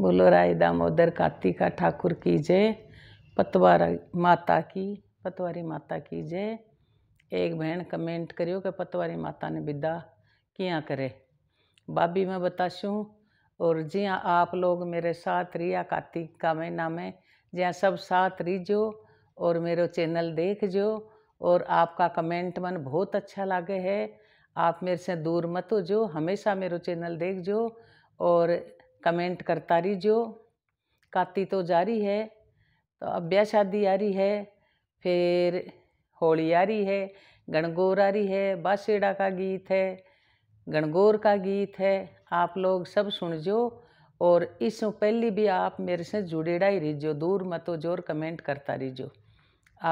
बोलो राय दामोदर का ठाकुर की जय पतवार माता की पतवारी माता की जय एक बहन कमेंट करियो कि पतवारी माता ने विदा किया करे बाबी मैं बताशू और जिया आप लोग मेरे साथ रिया काती का महीना में जिया सब साथ रिजो और मेरे चैनल देख जो और आपका कमेंट मन बहुत अच्छा लागे है आप मेरे से दूर मत हो जो हमेशा मेरे चैनल देख जो और कमेंट करता रहो काती तो जारी है तो अब ब्याह शादी आ रही है फिर होली आ रही है गणगौर आ रही है बाशेड़ा का गीत है गणगौर का गीत है आप लोग सब सुन जो और इस पहले भी आप मेरे से जुड़ेड़ा ही रिजो दूर मतो जोर कमेंट करता रहो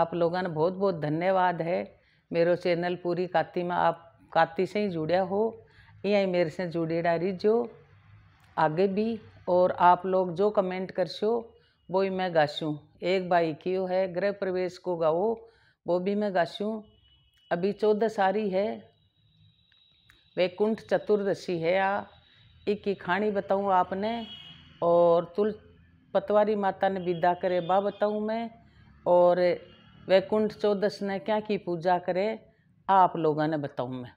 आप लोगों ने बहुत बहुत धन्यवाद है मेरे चैनल पूरी काती में आप काती से ही जुड़िया हो यहीं मेरे से जुड़ेड़ा रिजो आगे भी और आप लोग जो कमेंट कर सो वो ही मैं गाशूँ एक भाई की e है गृह प्रवेश को गाओ वो भी मैं गाशूँ अभी चौदह सारी है वैकुंठ चतुर्दशी है या एक e की खाणी बताऊँ आपने और तुल पतवारी माता ने विदा करे बा बताऊँ मैं और वैकुंठ चौदस ने क्या की पूजा करे आप लोगों ने बताऊँ मैं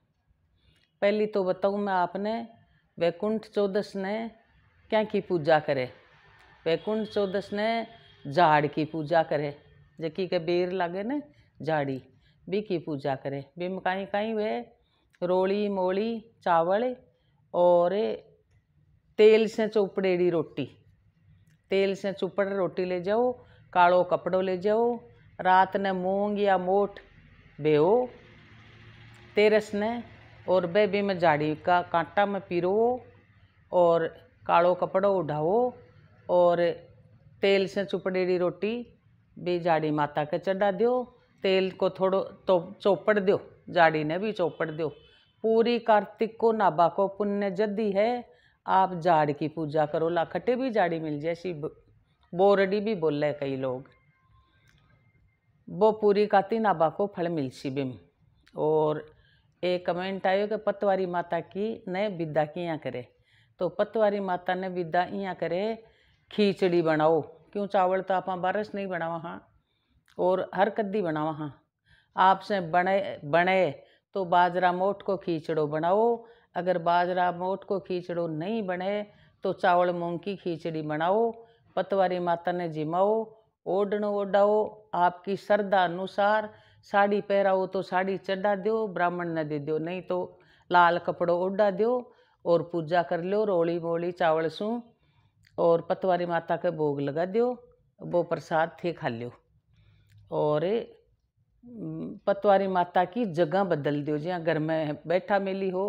पहली तो बताऊँ मैं आपने वैकुंठ चौदस ने क्या की पूजा करे वैकुंठ चौदस ने झाड़ की पूजा करे जकी के बेर लागे ने झाड़ी बी की पूजा करे बिम कहीं कहीं वे रोली मोली चावल और तेल से चौपड़ेड़ी रोटी तेल से चुपड़ रोटी ले जाओ कालो कपड़ो ले जाओ रात ने मूंग या मोठ बेहो तेरस ने और वह भी में झाड़ी का कांटा में पिरो और कालो कपड़ो उठाओ और तेल से चुपड़ेरी रोटी भी झाड़ी माता के चढ़ा दो तेल को थोड़ो तो चौपड़ दो झाड़ी ने भी चौपड़ दो पूरी कार्तिक को नाभा को पुण्य जद्दी है आप झाड़ की पूजा करो लाखटे भी झाड़ी मिल जाए शिव बोरडी भी बोल रहे कई लोग वो पूरी काती नाभा को फल सी बिम और एक कमेंट आयो कि पतवारी माता की ने विद्या किया करे तो पतवारी माता ने विद्या इं करे खीचड़ी बनाओ क्यों चावल तो आप बारिश नहीं बनावा हाँ और हर कद्दी बनावा हाँ आपसे बने बने तो बाजरा मोट को खीचड़ो बनाओ अगर बाजरा मोट को खीचड़ो नहीं बने तो चावल मूंग की खीचड़ी बनाओ पतवारी माता ने जिमाओ ओढ़नो ओढ़ाओ आपकी श्रद्धा अनुसार साड़ी पहराओ तो साड़ी चढ़ा दो ब्राह्मण ने दे दो नहीं तो लाल कपड़ो ओढ़ा दो और पूजा कर लो रोली मोली चावल सू और पतवारी माता के भोग लगा दो वो प्रसाद थे खा लो और पतवारी माता की जगह बदल दो जहाँ घर में बैठा मेली हो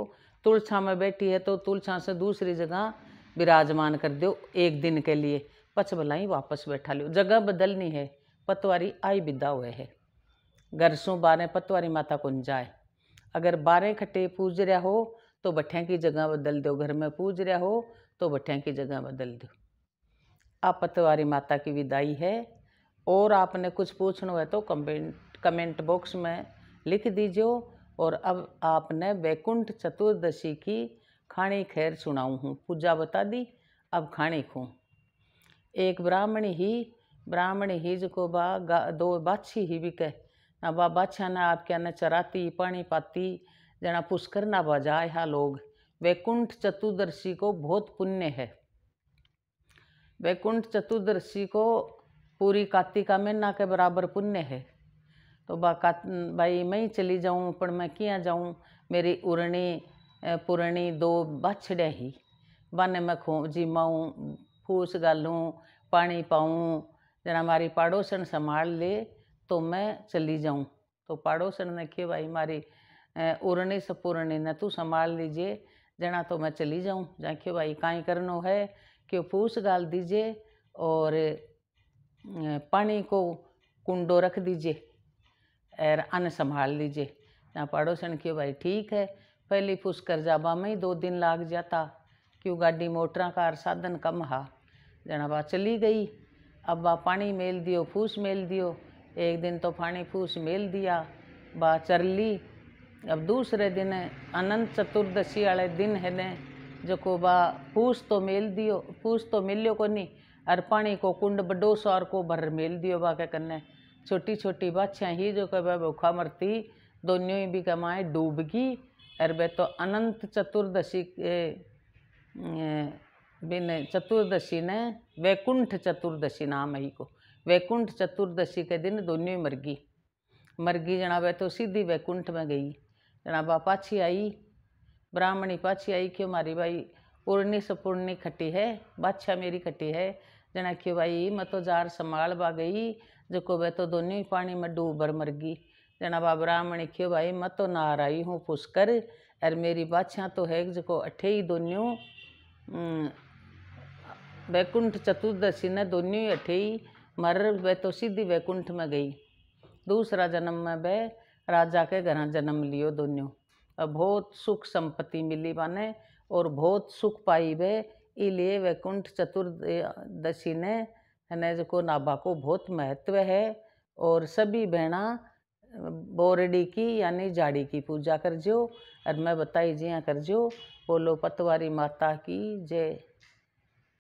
तुलछा में बैठी है तो तुलछा से दूसरी जगह विराजमान कर दो एक दिन के लिए पच भलाई वापस बैठा लो जगह बदलनी है पतवारी आई विदा हुए है घर सो बारह पतवारी माता को जाए अगर बारह खट्टे पूज रहा हो तो भठियाँ की जगह बदल दो घर में पूज रहा हो तो भठियाँ की जगह बदल दो आप पतवारी माता की विदाई है और आपने कुछ पूछना है तो कमेंट कमेंट बॉक्स में लिख दीजिए और अब आपने वैकुंठ चतुर्दशी की खाणी खैर सुनाऊँ हूँ पूजा बता दी अब खाणी खो एक ब्राह्मण ही ब्राह्मण ही जो बा दो बाछी ही भी कह नाबा बादशाह आप क्या चराती पानी पाती जना पुष्कर ना जाए हा लोग वैकुंठ चतुर्दशी को बहुत पुण्य है वैकुंठ चतुर्दशी को पूरी कार्तिका महीना के बराबर पुण्य है तो बात भाई मैं ही चली जाऊँ पर मैं किया जाऊँ मेरी उरणी पुरणी दो बछड़े ही बने मैं खो जिमाऊँ फूस गालूँ पानी पाऊँ जरा हमारी पाड़ोसन संभाल ले तो मैं चली जाऊँ तो पाड़ोसन ने कहे भाई मारी उड़नी सपूरणी न तू संभाल लीजिए जना तो मैं चली जाऊँ जहाँ क्यों भाई काई करनो है कि फूस गाल दीजिए और पानी को कुंडो रख दीजिए और अन्न संभाल लीजिए जहाँ पड़ोसन के भाई ठीक है पहली फूस कर जाबा में ही दो दिन लाग जाता क्यों गाड़ी मोटर कार साधन कम हा जना बा चली गई अब बा पानी मेल दियो फूस मेल दियो एक दिन तो फाणी फूस मेल दिया बा ली अब दूसरे दिन अनंत चतुर्दशी वाले दिन है ने जो बा फूस तो मेल दियो फूस तो मिलो को नहीं और पानी को कुंड बडो सार को भर मेल दियो बा के कन्ने छोटी छोटी बाछियाँ ही जो कह भूखा मरती दोनों ही भी कमाए डूबगी अरे वे तो अनंत चतुर्दशी अं, बिन चतुर्दशी ने वैकुंठ चतुर्दशी नाम ही को वैकुंठ चतुर्दशी के दिन दोनों ही मरगी मरगी जनाब तो सीधी वैकुंठ में गई जनाबा पाछी आई ब्राह्मणी पाछी आई क्यों मारी भाई पूर्णी सपूर्णी खटी है बादशाह मेरी खटी है जना क्यों भाई मैं तो जार संभाल बा गई जो को वह तो दोनों ही पानी में डूब भर मर गई जना बा ब्राह्मणी क्यों भाई मैं तो नार आई हूँ पुष्कर अरे मेरी बादशाह तो है जो को अठे ही दोनों वैकुंठ चतुर्दशी ने दोनों ही अठे ही मर वह तो सीधी वैकुंठ में गई दूसरा जन्म में वह राजा के घर जन्म लियो दोनों और बहुत सुख संपत्ति मिली माने और बहुत सुख पाई वे इसलिए वैकुंठ चतुर्दशी ने है जो नाभा को बहुत महत्व है और सभी बहना बोरडी की यानी जाड़ी की पूजा कर जो और मैं बताई जिया कर जो बोलो पतवारी माता की जय